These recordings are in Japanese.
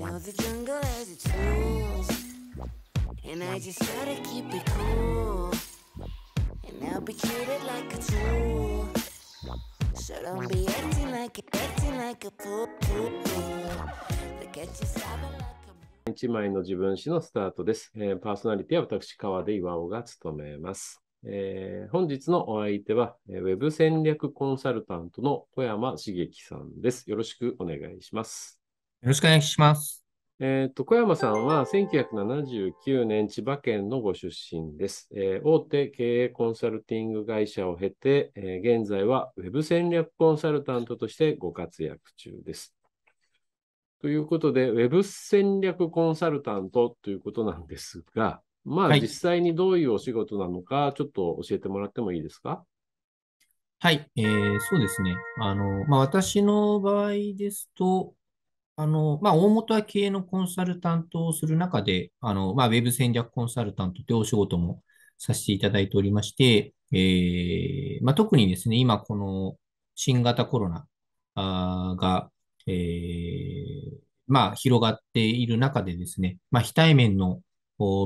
Now the jungle has its rules. And I just try to keep it cool. And I'll be treated like a tool. So don't be acting like a, acting like a fool. Look at yourself like a 一枚の自分史のスタートです。えー、パーソナリティは私、川出岩尾が務めます。えー、本日のお相手は、えー、ウェブ戦略コンサルタントの小山茂樹さんです。よろしくお願いします。よろしくお願いします。えーと、小山さんは1979年千葉県のご出身です、えー、大手経営コンサルティング会社を経て、えー、現在は Web 戦略コンサルタントとしてご活躍中です。ということで、Web 戦略コンサルタントということなんですが、まあ、実際にどういうお仕事なのか、ちょっと教えてもらってもいいですか。はい、えー、そうですね。あの、まあ、私の場合ですと、あの、まあ、大本は経営のコンサルタントをする中で、あの、まあ、ウェブ戦略コンサルタントというお仕事もさせていただいておりまして、えー、まあ、特にですね、今この新型コロナが、えー、まあ、広がっている中でですね、まあ、非対面の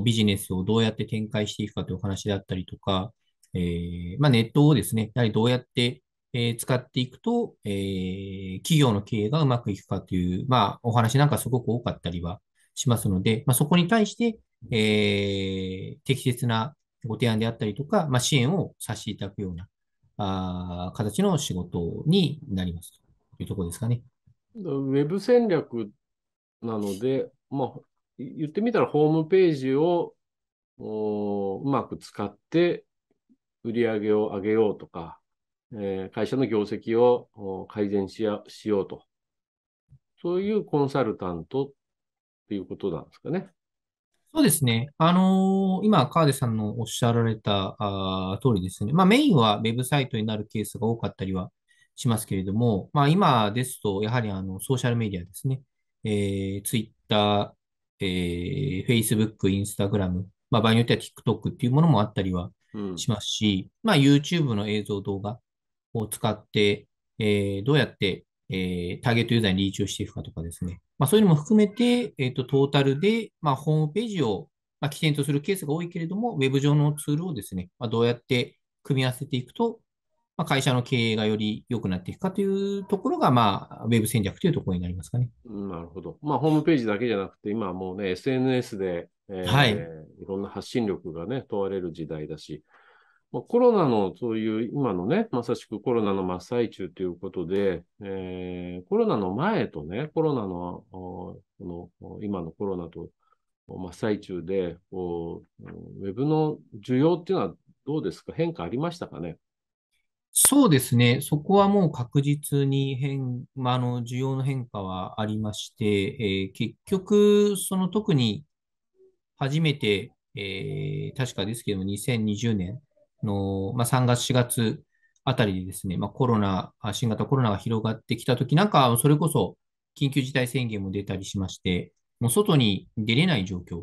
ビジネスをどうやって展開していくかというお話だったりとか、えー、まあ、ネットをですね、やはりどうやってえ使っていくと、え企業の経営がうまくいくかという、まあ、お話なんかすごく多かったりはしますので、まあ、そこに対して、え適切なご提案であったりとか、まあ、支援をさせていただくようなあ形の仕事になりますというところですかね。ウェブ戦略なので、まあ、言ってみたらホームページをうまく使って売り上げを上げようとか、えー、会社の業績を改善しようと。そういうコンサルタントっていうことなんですかね。そうですね。あのー、今、河出さんのおっしゃられたあ通りですね。まあ、メインはウェブサイトになるケースが多かったりはしますけれども、まあ、今ですと、やはりあのソーシャルメディアですね。えー、Twitter、えー、Facebook、Instagram、まあ、場合によっては TikTok っていうものもあったりはしますし、うん、まあ、YouTube の映像動画を使って、えー、どうやって、えー、ターゲットユーザーにリーチをしていくかとかですね、まあ、そういうのも含めて、えーと、トータルで、まあ、ホームページを、まあ、起点とするケースが多いけれども、ウェブ上のツールをですね、まあ、どうやって組み合わせていくと、まあ、会社の経営がより良くなっていくかというところが、まあ、ウェブ戦略というところになりますかね。なるほど。まあ、ホームページだけじゃなくて、今はもうね、SNS で、えーはい、いろんな発信力がね、問われる時代だし、まあ、コロナのそういう今のね、まさしくコロナの真っ最中ということで、えー、コロナの前とね、コロナのこの今のコロナと真っ最中でこう、ウェブの需要っていうのはどうですか、変化ありましたかね。そうですね、そこはもう確実に変、まあ、あの需要の変化はありまして、えー、結局、その特に初めて、えー、確かですけども、2020年の、まあ、3月、4月あたりでですね、まあ、コロナ、新型コロナが広がってきたときなんか、それこそ緊急事態宣言も出たりしまして、もう外に出れない状況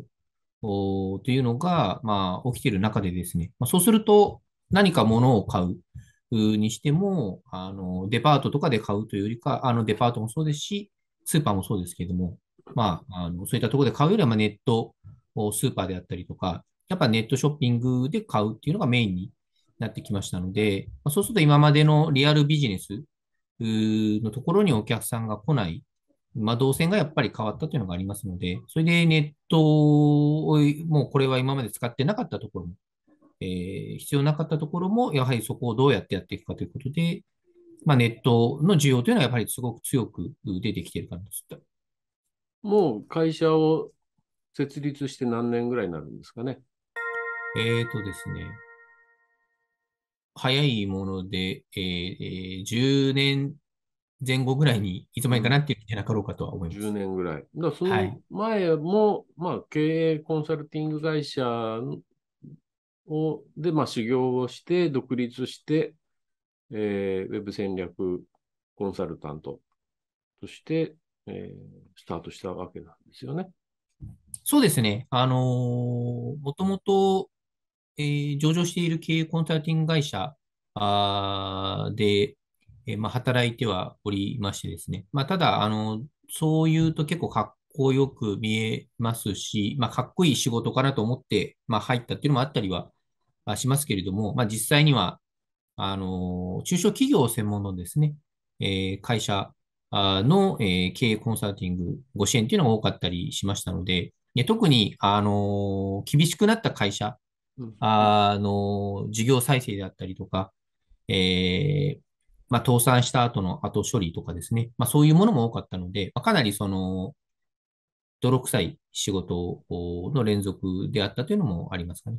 というのが、まあ、起きている中でですね、まあ、そうすると何か物を買うにしても、あのデパートとかで買うというよりか、あのデパートもそうですし、スーパーもそうですけれども、まあ、あのそういったところで買うよりは、まネット、スーパーであったりとか、やっぱネットショッピングで買うっていうのがメインになってきましたので、そうすると今までのリアルビジネスのところにお客さんが来ない、まあ、動線がやっぱり変わったというのがありますので、それでネットを、もうこれは今まで使ってなかったところも、えー、必要なかったところも、やはりそこをどうやってやっていくかということで、まあ、ネットの需要というのはやっぱりすごく強く出てきている感じです。もう会社を設立して何年ぐらいになるんですかね。えっ、ー、とですね。早いもので、えー、えー、10年前後ぐらいにいつまでかなっていうじゃなかろうかとは思います。10年ぐらい。だその前も、はい、まあ、経営コンサルティング会社をで、まあ、修行をして、独立して、えー、ウェブ戦略コンサルタントとして、えー、スタートしたわけなんですよね。そうですね。あのー、もともと、え上場している経営コンサルティング会社で、えまあ、働いてはおりましてですね、まあ、ただあの、そういうと結構かっこよく見えますし、まあ、かっこいい仕事かなと思って、ま入ったっていうのもあったりはしますけれども、ま実際にはあの中小企業専門のですね、え会社の、え経営コンサルティング、ご支援というのが多かったりしましたので、特に、あの厳しくなった会社あの、事業再生であったりとか、えー、まあ、倒産した後の後処理とかですね、まあ、そういうものも多かったので、まあ、かなりその、泥臭い仕事の連続であったというのもありますかね。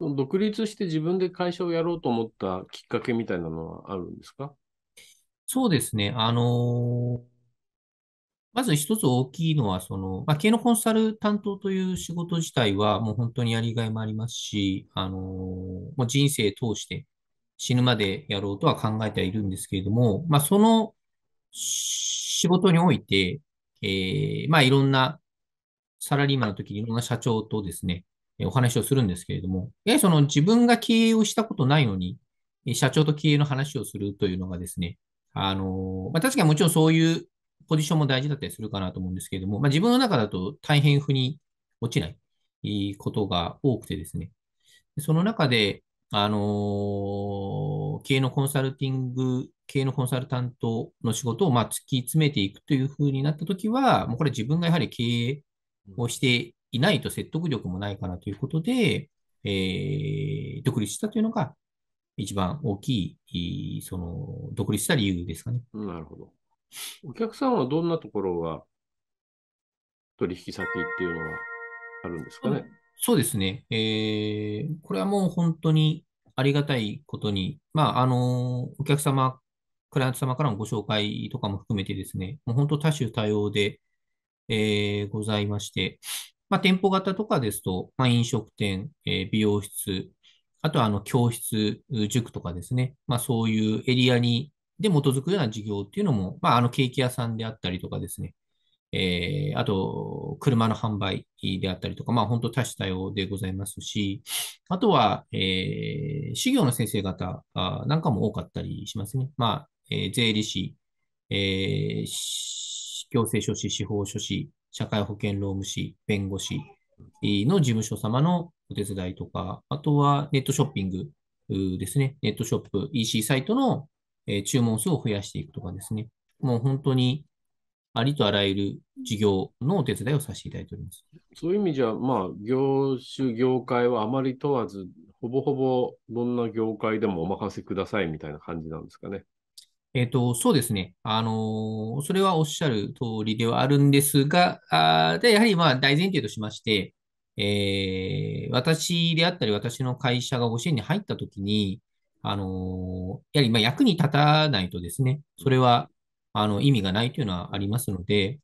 独立して自分で会社をやろうと思ったきっかけみたいなのはあるんですかそうですね。あのーまず一つ大きいのは、その、まあ、経営のコンサル担当という仕事自体は、もう本当にやりがいもありますし、あのー、もう人生通して死ぬまでやろうとは考えてはいるんですけれども、まあ、その仕事において、えー、まあ、いろんな、サラリーマンの時にいろんな社長とですね、お話をするんですけれども、やはりその自分が経営をしたことないのに、社長と経営の話をするというのがですね、あのー、まあ、確かにもちろんそういうポジションも大事だったりするかなと思うんですけれども、まあ、自分の中だと大変腑に落ちないことが多くてですね、その中で、あのー、経営のコンサルティング、経営のコンサルタントの仕事をまあ突き詰めていくというふうになったときは、もうこれ自分がやはり経営をしていないと説得力もないかなということで、えー、独立したというのが一番大きい、その、独立した理由ですかね。なるほど。お客さんはどんなところが取引先っていうのはあるんですかね。そうですね。えー、これはもう本当にありがたいことに、まあ、あのお客様、クライアント様からのご紹介とかも含めてですね、もう本当多種多様で、えー、ございまして、まあ、店舗型とかですと、まあ、飲食店、えー、美容室、あとはあの教室、塾とかですね、まあ、そういうエリアにで基づくような事業っていうのも、まあ、あのケーキ屋さんであったりとかですね、えー、あと、車の販売であったりとか、まあ、本当多種多様でございますし、あとは、えー、修行の先生方なんかも多かったりしますね。まあ、えー、税理士、えー、行政書士、司法書士、社会保険労務士、弁護士の事務所様のお手伝いとか、あとはネットショッピングですね。ネットショップ、EC サイトのえ注文数を増やしていくとかですね、もう本当にありとあらゆる事業のお手伝いをさせていただいております。そういう意味じゃ、まあ、業種、業界はあまり問わず、ほぼほぼどんな業界でもお任せくださいみたいな感じなんですかね。えっ、ー、と、そうですね。あのー、それはおっしゃる通りではあるんですが、あでやはりまあ大前提としまして、えー、私であったり、私の会社がご支援に入ったときに、あのやはりま役に立たないとですね、それはあの意味がないというのはありますので、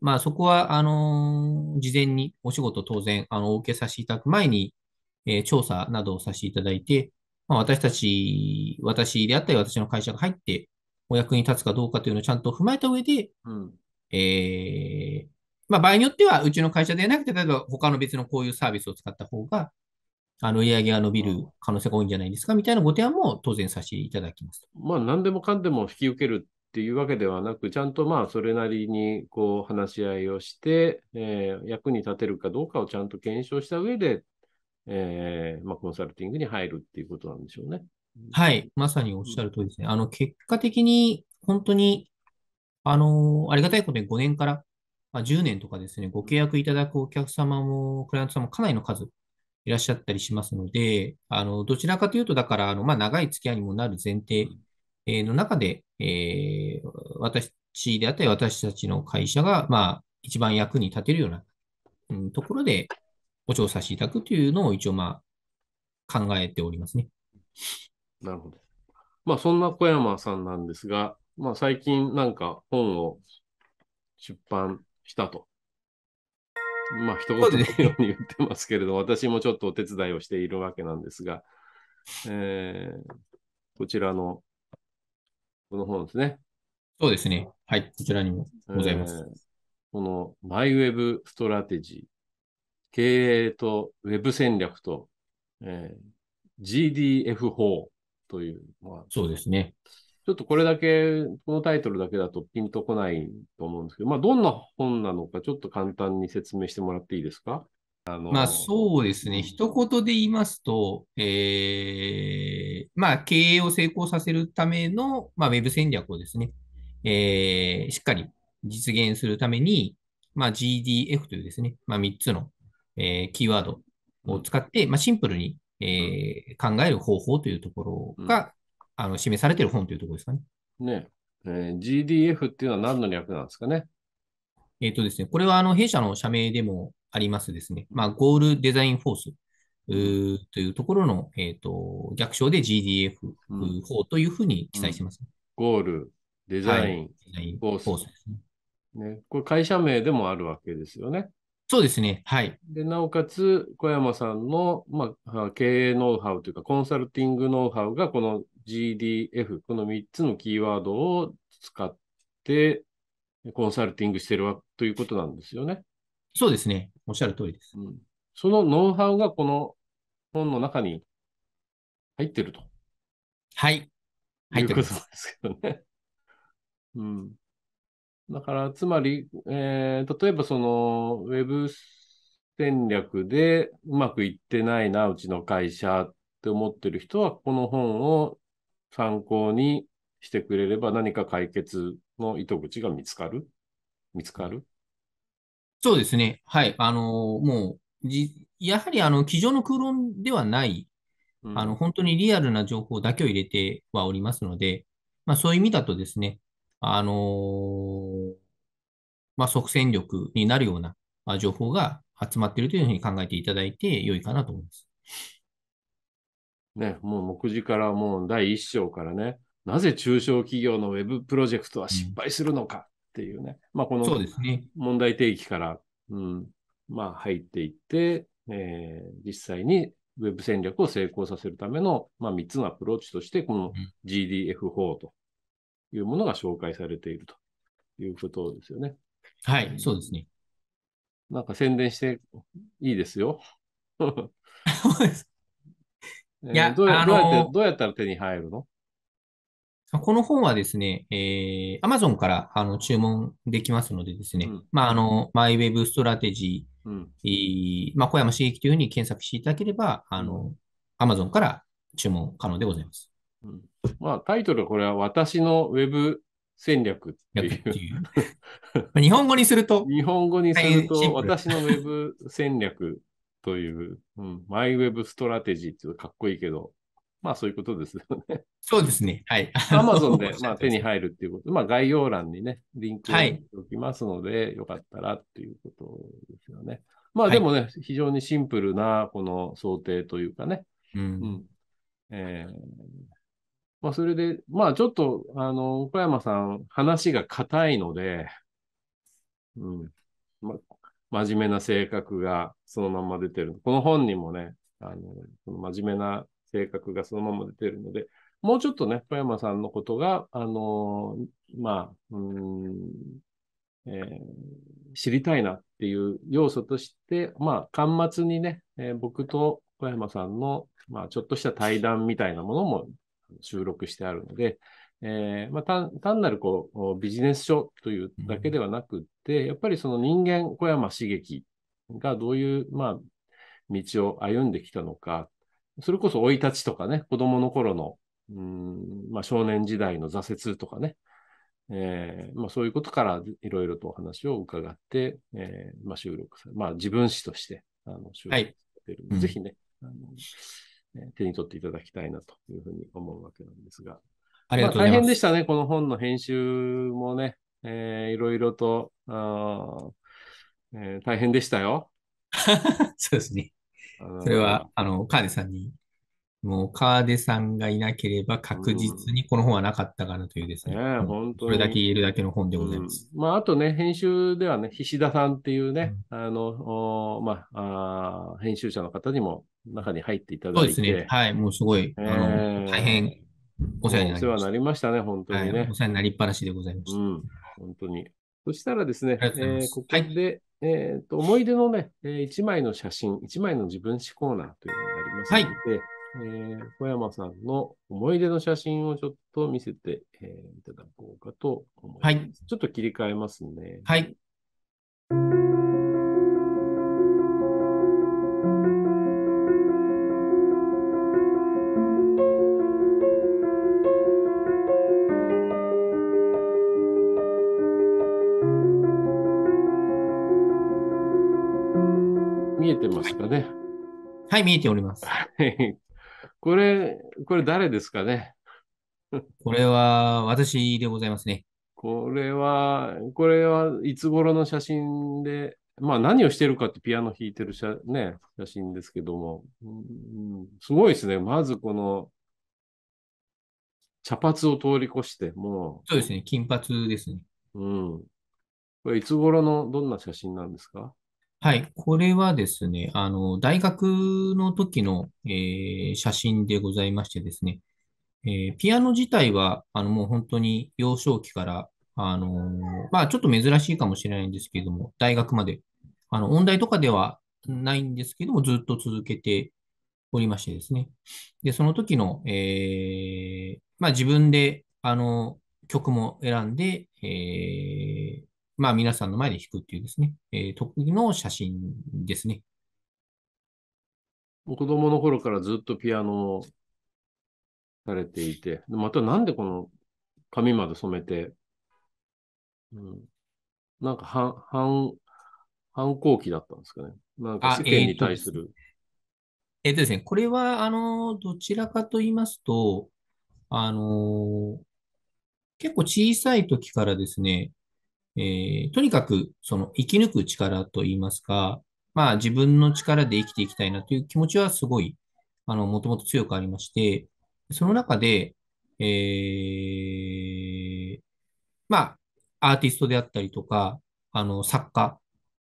まあ、そこはあの事前にお仕事当然あのお受けさせていただく前に、え調査などをさせていただいて、ま私たち、私であったり私の会社が入ってお役に立つかどうかというのをちゃんと踏まえた上で、うん、えー、まあ、場合によっては、うちの会社ではなくて、例えば他の別のこういうサービスを使った方が、あの、売上が伸びる可能性が多いんじゃないですか、みたいなご提案も当然させていただきますまあ、何でもかんでも引き受けるっていうわけではなく、ちゃんとまあ、それなりにこう、話し合いをして、えー、役に立てるかどうかをちゃんと検証した上で、えー、まあ、コンサルティングに入るっていうことなんでしょうね。はい、まさにおっしゃる通りですね。あの、結果的に、本当に、あのー、ありがたいことに5年から、まあ、10年とかですね、ご契約いただくお客様も、クライアントさんもかなりの数いらっしゃったりしますので、あのどちらかというと、だからあの、まあ、長い付き合いにもなる前提の中で、えー、私であったり、私たちの会社が、まあ、一番役に立てるような、うん、ところでご調査していただくというのを一応、まあ、考えておりますね。なるほど。まあ、そんな小山さんなんですが、まあ、最近なんか本を出版したとまあ、一言のように言ってますけれど、私もちょっとお手伝いをしているわけなんですが、えー、こちらの、この本ですね。そうですね。はい、こちらにもございます。えー、この、マイウェブストラテジー、経営とウェブ戦略と、えー、GDF4 という、まあ、そうですね。ちょっとこれだけ、このタイトルだけだとピンとこないと思うんですけど、まあ、どんな本なのか、ちょっと簡単に説明してもらっていいですかあのまあ、そうですね。一言で言いますと、えー、まあ、経営を成功させるための、まあ、ウェブ戦略をですね、えー、しっかり実現するために、まあ、GDF というですね、まあ、3つの、えー、キーワードを使って、まあ、シンプルに、えー、考える方法というところが、あの示されている本というところですかね。ねえー、GDF っていうのは何の略なんですかね。えっ、ー、とですね、これはあの弊社の社名でもありますですね、まあ、ゴールデザインフォースというところの、えーと、逆称で GDF 法というふうに記載してます、ねうんゴールデザイン、はい、フォースォースですね、ねこれ会社名でもあるわけですよね。そうですね。はい。で、なおかつ、小山さんの、まあ、経営ノウハウというか、コンサルティングノウハウが、この GDF、この3つのキーワードを使って、コンサルティングしてるわということなんですよね。そうですね。おっしゃる通りです。うん、そのノウハウがこの本の中に入ってると。はい。入ってる。いうことですけどね。うん。だから、つまり、えー、例えばその、ウェブ戦略でうまくいってないな、うちの会社って思ってる人は、この本を参考にしてくれれば何か解決の糸口が見つかる見つかるそうですね。はい。あのー、もう、やはり、あの、机上の空論ではない、うん、あの、本当にリアルな情報だけを入れてはおりますので、まあ、そういう意味だとですね、あのー、まあ、即戦力になるような情報が集まっているというふうに考えていただいて良いかなと思います。ね、もう目次からもう第1章からね、なぜ中小企業のウェブプロジェクトは失敗するのかっていうね、うん、まあ、この問題提起から、うん、まあ、入っていって、えー、実際にウェブ戦略を成功させるための、まあ、3つのアプローチとして、この GDF4 というものが紹介されているということですよね。はい、そうですね。なんか宣伝していいですよ。いや、どうや、あのー、どうやって、どうやったら手に入るのこの本はですね、えー、Amazon からあの注文できますのでですね、うん、まあ、あの、マイウェブストラテジー、うんえー、まあ、小山茂樹というふうに検索していただければ、あの、Amazon から注文可能でございます。うん、まあ、タイトルはこれは私のウェブ戦略っていう。日本語にすると。日本語にすると、私のウェブ戦略という、うん、マイウェブストラテジーっていうかっこいいけど、まあそういうことですよね。そうですね。はい。アマゾンで、まあ、手に入るっていうこと。まあ概要欄にね、リンクを貼っておきますので、はい、よかったらっていうことですよね。まあでもね、はい、非常にシンプルなこの想定というかね。うん。うん、えー、まあそれで、まあちょっと、あの、岡山さん、話が硬いので、うん。まあ、真面目な性格がそのまま出てる。この本にもね、あの、その真面目な性格がそのまま出てるので、もうちょっとね、小山さんのことが、あのー、まあ、うん、えー、知りたいなっていう要素として、まあ、端末にね、えー、僕と小山さんの、まあ、ちょっとした対談みたいなものも収録してあるので、えーまあ、単なるこうビジネス書というだけではなくて、やっぱりその人間、小山茂樹がどういう、まあ、道を歩んできたのか、それこそ生い立ちとかね、子供の頃の、うんまあ、少年時代の挫折とかね、えーまあ、そういうことからいろいろとお話を伺って、えーまあ、収録され、まあ、自分史としてあの収録されてるので、はい、ぜひね、あの手に取っていただきたいなというふうに思うわけなんですが。ありがとうございます。まあ、大変でしたね、この本の編集もね、えー、いろいろと、あえー、大変でしたよ。そうですね。それは、あの、カーデさんに、もうカーデさんがいなければ確実にこの本はなかったかなというですね。うん、ね本当これだけ言えるだけの本でございます。うん、まあ、あとね、編集ではね、菱田さんっていうね、うん、あの、まああ、編集者の方にも中に入っていただいて。そうですね。はい、もうすごい、えー、あの大変お世話になりました。りましたね、本当にね、はい、お世話になりっぱなしでございました。うん、本当に。そしたらですね、えー、ここで、はい、えっ、ー、と、思い出のね、えー、1枚の写真、1枚の自分史コーナーというのがありますので、はいえー、小山さんの思い出の写真をちょっと見せて、えー、いただこうかと思います。はい、ちょっと切り替えますね。はい。はい、見えております。これ、これ誰ですかね。これは私でございますね。これは、これはいつ頃の写真で、まあ何をしてるかってピアノ弾いてる写,、ね、写真ですけども、うん、すごいですね。まずこの茶髪を通り越して、もう。そうですね、金髪ですね。うん。これいつ頃のどんな写真なんですかはい。これはですね、あの、大学の時の、えー写真でございましてですね、えーピアノ自体は、あの、もう本当に幼少期から、あのーまあ、ちょっと珍しいかもしれないんですけれども、大学まで、あの、音大とかではないんですけども、ずっと続けておりましてですね。で、その時の、えーまあ、自分で、あの、曲も選んで、えーまあ、皆さんの前で弾くっていうですね、えー、技の写真ですね。子供の頃からずっとピアノをされていて、またなんでこの髪まで染めて、うん、なんか半、半、反抗期だったんですかね。なんか世間に対する。えっとですね、これは、あの、どちらかと言いますと、あのー、結構小さい時からですね、えー、とにかく、その生き抜く力といいますか、まあ自分の力で生きていきたいなという気持ちはすごい、あの、もともと強くありまして、その中で、えー、まあ、アーティストであったりとか、あの、作家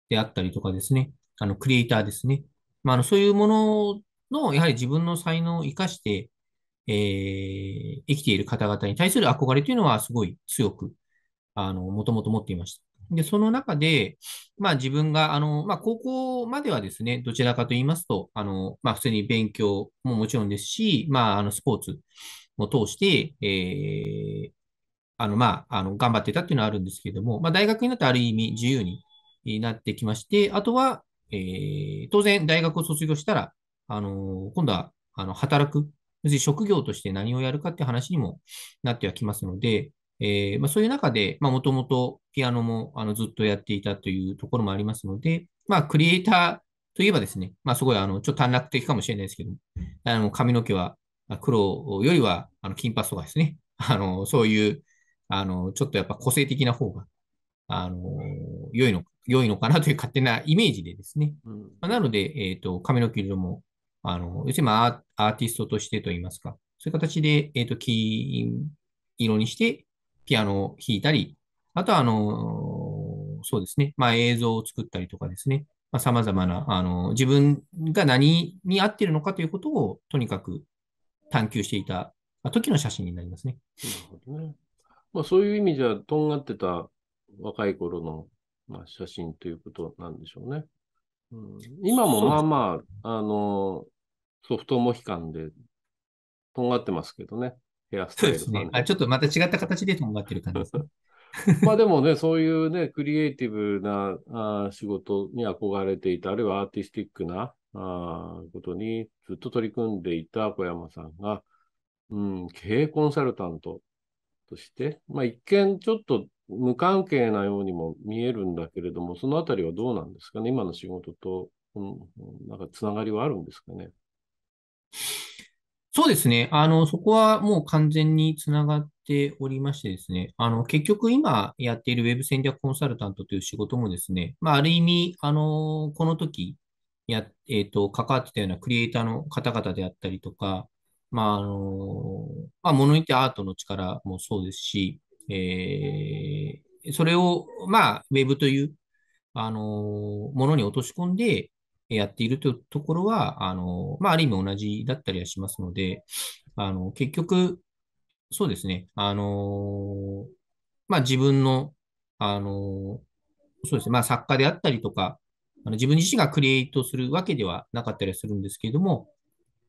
であったりとかですね、あの、クリエイターですね。まあ、あの、そういうものの、やはり自分の才能を生かして、えー、生きている方々に対する憧れというのはすごい強くあの、もともと持っていました。で、その中で、まあ自分が、あの、まあ高校まではですね、どちらかと言いますと、あの、まあ普通に勉強ももちろんですし、まああのスポーツも通して、えー、あの、まあ、あの、頑張ってたっていうのはあるんですけれども、まあ大学になってある意味自由になってきまして、あとは、えー、当然大学を卒業したら、あの、今度は、あの、働く、要するに職業として何をやるかって話にもなってはきますので、えー、まあ、そういう中で、まもともとピアノもあのずっとやっていたというところもありますので、まあ、クリエイターといえばですね、まあ、すごいあのちょっと短絡的かもしれないですけど、あの髪の毛は黒よりはあの金髪とかですね、あのそういうあのちょっとやっぱ個性的な方があの良いの良いのかなという勝手なイメージでですね、うん、まなので、えーと、髪の毛色もあの要するに、まあ、アーティストとしてといいますか、そういう形で、えーと金色にして、ピアノを弾いたり、あとは、あの、そうですね、まあ、映像を作ったりとかですね、まあ、様々な、あの、自分が何に合ってるのかということを、とにかく探求していた時の写真になりますね。なるほどね。まあ、そういう意味じゃ、とんがってた若い頃の、まあ、写真ということなんでしょうね。うん、今もまあまあ、あの、ソフトモヒカンでとんがってますけどね。ヘアスタイル。そうですね。あ、ちょっとまた違った形でとんがってる感じです。まあでもね、そういうね、クリエイティブなあ仕事に憧れていた、あるいはアーティスティックなあことにずっと取り組んでいた小山さんが、うん、経営コンサルタントとして、まあ一見ちょっと無関係なようにも見えるんだけれども、そのあたりはどうなんですかね今の仕事と、うん、なんかつながりはあるんですかねそうですね。あの、そこはもう完全につながっておりましてですね。あの、結局今やっているウェブ戦略コンサルタントという仕事もですね、まあ、ある意味、あの、この時、や、えっ、と、関わってたようなクリエイターの方々であったりとか、まあ、あの、まあ、物言ってアートの力もそうですし、えー、それを、まあ、ウェブという、あの、ものに落とし込んで、やっているというところは、あの、まあ、ある意味同じだったりはしますので、あの、結局、そうですね、あの、まあ、自分の、あの、そうですね、まあ、作家であったりとか、あの自分自身がクリエイトするわけではなかったりするんですけれども、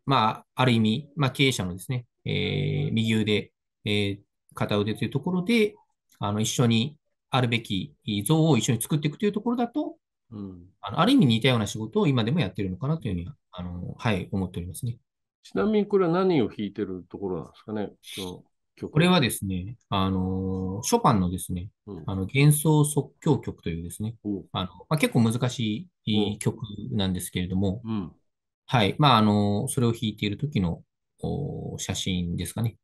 まあ、ある意味、まあ、経営者のですね、えー、右腕、えー、片腕というところで、あの一緒にあるべき像を一緒に作っていくというところだと、うん、あのある意味似たような仕事を今でもやってるのかなというふうには、あのはい、思っておりますね。ちなみにこれは何を弾いてるところなんですかね、これはですね、あの、ショパンのですね、うん、あの幻想即興曲というですね、あのまあ、結構難しい曲なんですけれども、うん、はい、まあ、あの、それを弾いている時の写真ですかね。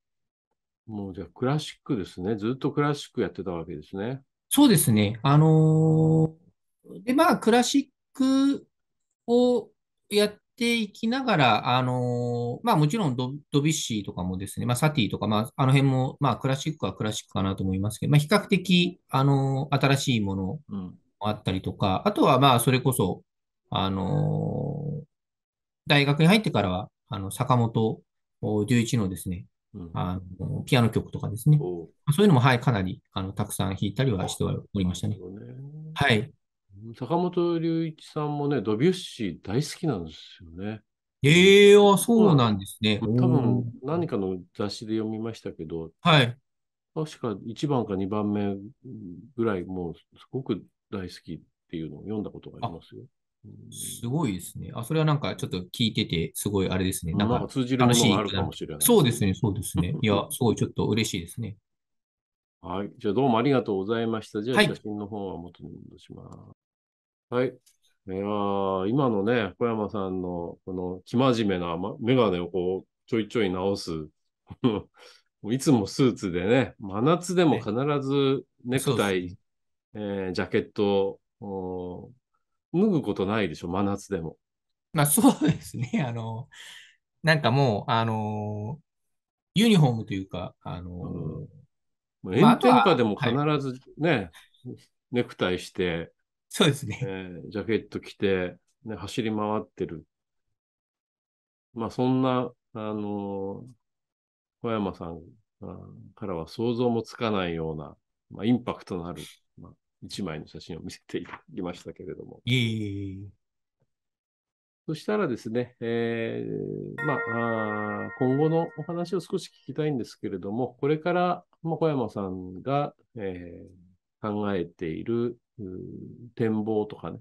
もうじゃあクラシックですね、ずっとクラシックやってたわけですね。そうですね、あのーで、まあ、クラシックをやっていきながら、あのまあ、もちろんドビュッシーとかもですね、まあ、サティとか、まあ、あの辺も、まあ、クラシックはクラシックかなと思いますけど、まあ、比較的、あの新しいものもあったりとか、うん、あとは、まあ、それこそ、あの大学に入ってからは、あの、坂本龍一のですね、あのピアノ曲とかですね、そういうのも、はい、かなりあのたくさん弾いたりはしておりましたね。ねはい。坂本龍一さんもね、ドビュッシー大好きなんですよね。ええー、あ、そうなんですね。多分何かの雑誌で読みましたけど、はい。確か1番か2番目ぐらい、もうすごく大好きっていうのを読んだことがありますよ。すごいですね。あ、それはなんかちょっと聞いてて、すごいあれですね。なんか通じるものがあるかもしれない。そうですね、そうですね。いや、すごいちょっと嬉しいですね。はい。じゃあどうもありがとうございました。じゃあ写真の方は元に戻します。はいはい。いや今のね、小山さんの、この、生真面目な、ま、メガネをこう、ちょいちょい直す。いつもスーツでね、真夏でも必ずネクタイ、えージャケットを脱ぐことないでしょ、真夏でも。まあそうですね。あの、なんかもう、あのユニフォームというか、あのうんまあ炎天下でも必ずね、ネクタイして、そうですね、えー、ジャケット着て、ね、走り回ってる。まあ、そんな、あのー、小山さんからは想像もつかないような、まあ、インパクトのある、まあ、一枚の写真を見せていただきましたけれども。いえいえいえ。そしたらですね、えー、まあ今後のお話を少し聞きたいんですけれども、これから、まあ、小山さんが、えー、考えている展望とかね、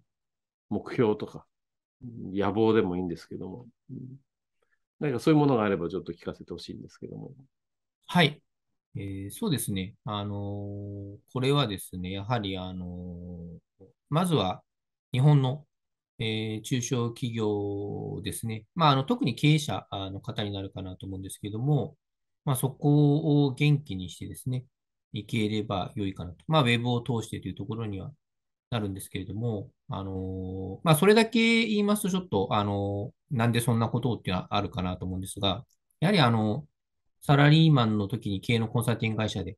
目標とか、野望でもいいんですけども、何んかそういうものがあればちょっと聞かせてほしいんですけども。はい。えー、そうですね。あのー、これはですね、やはり、あのー、まずは日本の、えー、中小企業ですね。まあ、あの特に経営者の方になるかなと思うんですけども、まあ、そこを元気にしてですね、いければ良いかなと。まあ、ウェブを通してというところにはなるんですけれども、あのまあ、それだけ言いますと、ちょっと、あのなんでそんなことをっていうのはあるかなと思うんですが、やはりあの、サラリーマンの時に経営のコンサルティング会社で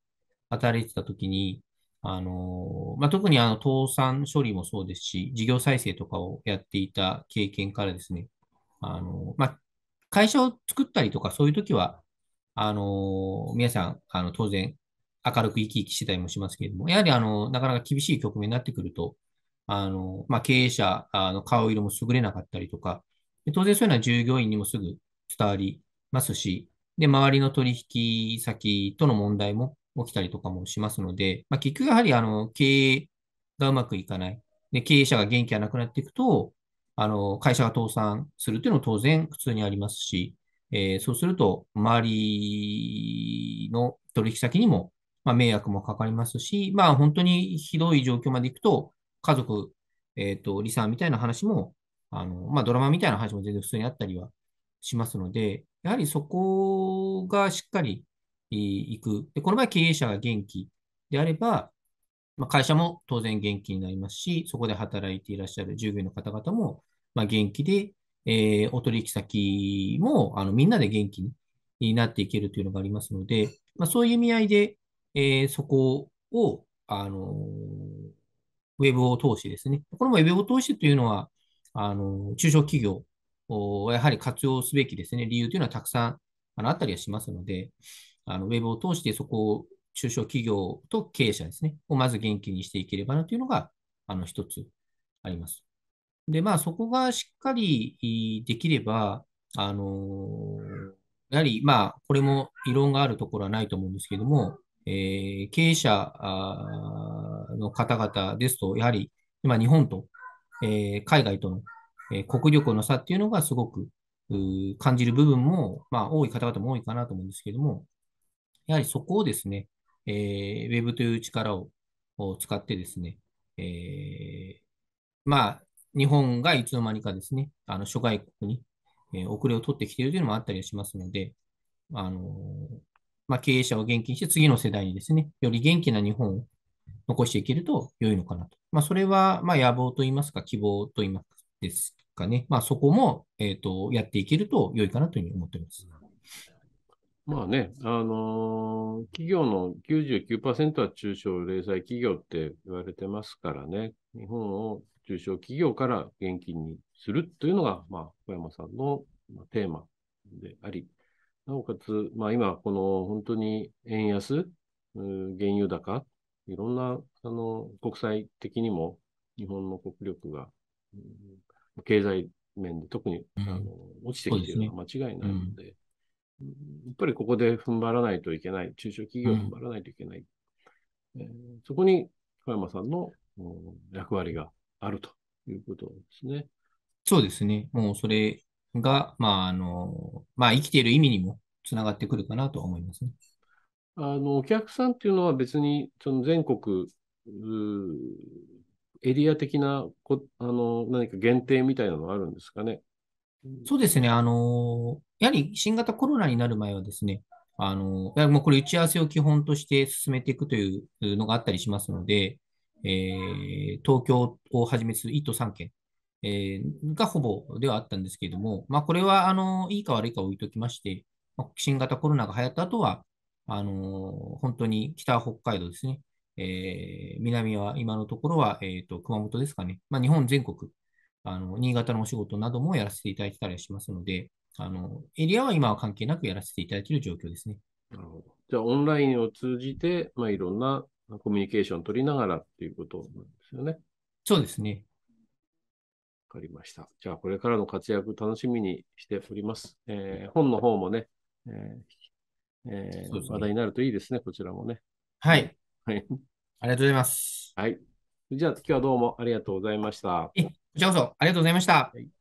働いてた時に、あのまあ、特にあの倒産処理もそうですし、事業再生とかをやっていた経験からですね、あのまあ、会社を作ったりとか、そういう時は、あの皆さん、あの当然、明るく生き生きしてたりもしますけれども、やはりあの、なかなか厳しい局面になってくると、あの、まあ、経営者の顔色も優れなかったりとか、当然そういうのは従業員にもすぐ伝わりますし、で、周りの取引先との問題も起きたりとかもしますので、まあ、結局やはりあの、経営がうまくいかない。で、経営者が元気がなくなっていくと、あの、会社が倒産するというのも当然普通にありますし、えー、そうすると、周りの取引先にもまあ、迷惑もかかりますし、まあ、本当にひどい状況までいくと、家族、えっ、ー、と、離散みたいな話も、あの、まあ、ドラマみたいな話も全然普通にあったりはしますので、やはりそこがしっかりいく。で、この場合、経営者が元気であれば、まあ、会社も当然元気になりますし、そこで働いていらっしゃる従業員の方々も、まあ、元気で、えー、お取引先もあのみんなで元気になっていけるというのがありますので、まあ、そういう意味合いで、えー、そこを、あのー、ウェブを通してですね、これもウェブを通してというのは、あのー、中小企業をやはり活用すべきですね、理由というのはたくさんあのあったりはしますので、あのウェブを通してそこを中小企業と経営者ですね、をまず元気にしていければなというのが、あの、一つあります。で、まあ、そこがしっかりできれば、あのやはり、まあ、これも異論があるところはないと思うんですけども、えー、経営者の方々ですと、やはり今日本と、えー、海外との、えー、国力の差っていうのがすごく感じる部分も、まあ、多い方々も多いかなと思うんですけれども、やはりそこをですね、えー、ウェブという力を使ってですね、えー、まあ、日本がいつの間にかですね、あの諸外国に、えー、遅れを取ってきているというのもあったりしますので、あのまあ、経営者を元気にして、次の世代にですね、より元気な日本を残していけると良いのかなと。まあ、それは、まあ、野望と言いますか、希望と言いますかですかね。まあ、そこも、えっ、ー、と、やっていけると良いかなというふうに思っています。まあね、あのー、企業の99%は中小零細企業って言われてますからね、日本を中小企業から現金にするというのが、まあ、小山さんのテーマであり、なおかつ、まあ、今、この本当に円安、原油高、いろんなあの国際的にも日本の国力が、経済面で特に、あの落ちてきているのは間違いないので、うん、やっぱりここで踏ん張らないといけない、中小企業踏ん張らないといけない、うん、えー、そこに小山さんの役割があるということですね。そうですね。もうそれが、まああのまあ、生きている意味にもつながってくるかなと思いますね。あのお客さんっていうのは別にその全国エリア的なこあの何か限定みたいなのはあるんですかね。そうですねあの、やはり新型コロナになる前はですね、あのやもうこれ、打ち合わせを基本として進めていくというのがあったりしますので、えー、東京をはじめする1都3県えー、がほぼではあったんですけれども、まあ、これはあのいいか悪いか置いときまして、新型コロナが流行った後は、あの本当に北北海道ですね、えー、南は今のところは、えーと、熊本ですかね、まあ、日本全国あの、新潟のお仕事などもやらせていただいたりしますので、あのエリアは今は関係なくやらせていただいている状況ですね。なるほどじゃあ、オンラインを通じて、まあ、いろんなコミュニケーションを取りながらっていうことなんですよね。そうですね。かりました。じゃあ、これからの活躍楽しみにしております。えー、本の方もね、えーえー、ね、話題になるといいですね、こちらもね。はい。はい。ありがとうございます。はい。じゃあ、今日はどうもありがとうございました。こちらこそありがとうございました。はい